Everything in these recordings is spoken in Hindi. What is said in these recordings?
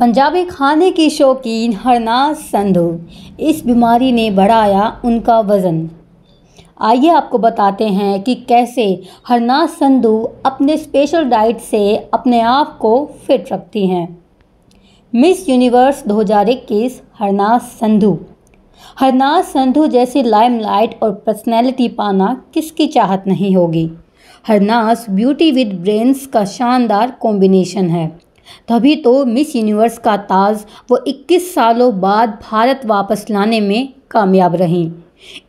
पंजाबी खाने की शौकीन हरनाज संधु इस बीमारी ने बढ़ाया उनका वज़न आइए आपको बताते हैं कि कैसे हरनाज संधु अपने स्पेशल डाइट से अपने आप को फिट रखती हैं मिस यूनिवर्स 2021 हरनाज संधु हरनाज संधु जैसी लाइमलाइट और पर्सनैलिटी पाना किसकी चाहत नहीं होगी हरनाज ब्यूटी विद ब्रेन्स का शानदार कॉम्बिनेशन है तभी तो मिस यूनिवर्स का ताज वो 21 सालों बाद भारत वापस लाने में कामयाब रहीं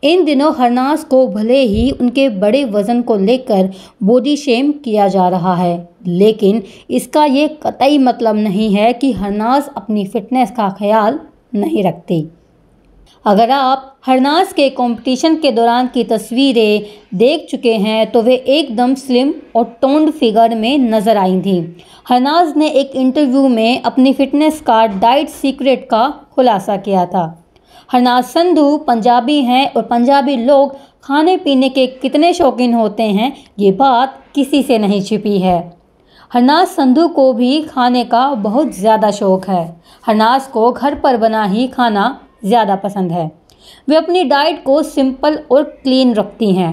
इन दिनों हरनास को भले ही उनके बड़े वज़न को लेकर बॉडी शेम किया जा रहा है लेकिन इसका ये कतई मतलब नहीं है कि हरनास अपनी फ़िटनेस का ख्याल नहीं रखती अगर आप हरनास के कंपटीशन के दौरान की तस्वीरें देख चुके हैं तो वे एकदम स्लिम और टोंड फिगर में नज़र आई थी हरनाज ने एक इंटरव्यू में अपनी फिटनेस का डाइट सीक्रेट का खुलासा किया था हरनास संधु पंजाबी हैं और पंजाबी लोग खाने पीने के कितने शौकीन होते हैं ये बात किसी से नहीं छिपी है हरनास संधू को भी खाने का बहुत ज़्यादा शौक है हरनास को घर पर बना ही खाना ज़्यादा पसंद है वे अपनी डाइट को सिंपल और क्लीन रखती हैं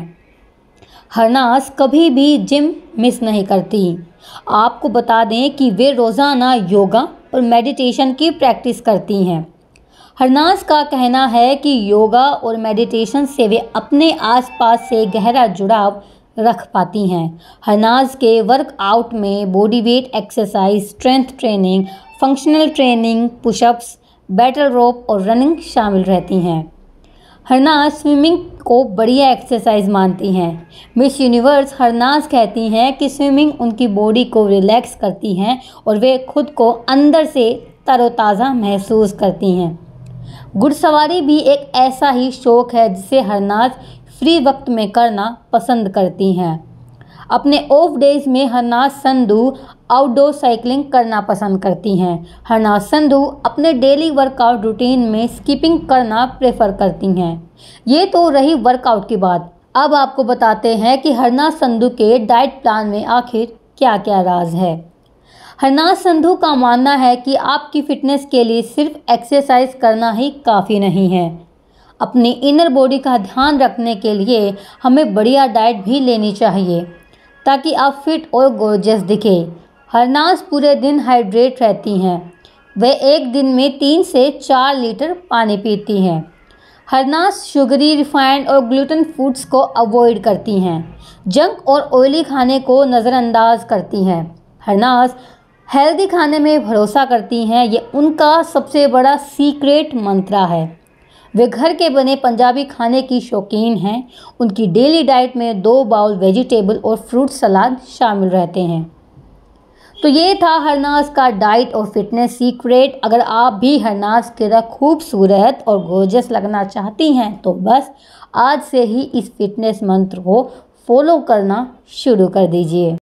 हरनास कभी भी जिम मिस नहीं करती आपको बता दें कि वे रोज़ाना योगा और मेडिटेशन की प्रैक्टिस करती हैं हरनास का कहना है कि योगा और मेडिटेशन से वे अपने आसपास से गहरा जुड़ाव रख पाती हैं हरनास के वर्कआउट में body weight exercise strength training functional training pushups battle rope और रनिंग शामिल रहती हैं हरनाज स्विमिंग को बढ़िया एक्सरसाइज मानती हैं मिस यूनिवर्स हरनाज कहती हैं कि स्विमिंग उनकी बॉडी को रिलैक्स करती हैं और वे खुद को अंदर से तरोताज़ा महसूस करती हैं घुड़सवारी भी एक ऐसा ही शौक़ है जिसे हरनाज फ्री वक्त में करना पसंद करती हैं अपने ऑफ डेज में हरनाज संधू आउटडोर साइकिलिंग करना पसंद करती हैं हरना संधू अपने डेली वर्कआउट रूटीन में स्किपिंग करना प्रेफर करती हैं ये तो रही वर्कआउट की बात अब आपको बताते हैं कि हरना संधू के डाइट प्लान में आखिर क्या क्या राज है हरनाज संधू का मानना है कि आपकी फिटनेस के लिए सिर्फ एक्सरसाइज करना ही काफ़ी नहीं है अपनी इनर बॉडी का ध्यान रखने के लिए हमें बढ़िया डाइट भी लेनी चाहिए ताकि आप फिट और गोर्जस दिखें हरनास पूरे दिन हाइड्रेट रहती हैं वे एक दिन में तीन से चार लीटर पानी पीती हैं हरनास शुगरी रिफाइंड और ग्लूटन फूड्स को अवॉइड करती हैं जंक और ऑयली खाने को नज़रअंदाज करती हैं हरनास हेल्दी खाने में भरोसा करती हैं ये उनका सबसे बड़ा सीक्रेट मंत्रा है वे घर के बने पंजाबी खाने की शौकीन हैं उनकी डेली डाइट में दो बाउल वेजिटेबल और फ्रूट सलाद शामिल रहते हैं तो ये था हरनास का डाइट और फिटनेस सीक्रेट अगर आप भी हरनास की तरह खूबसूरत और गोजस लगना चाहती हैं तो बस आज से ही इस फिटनेस मंत्र को फॉलो करना शुरू कर दीजिए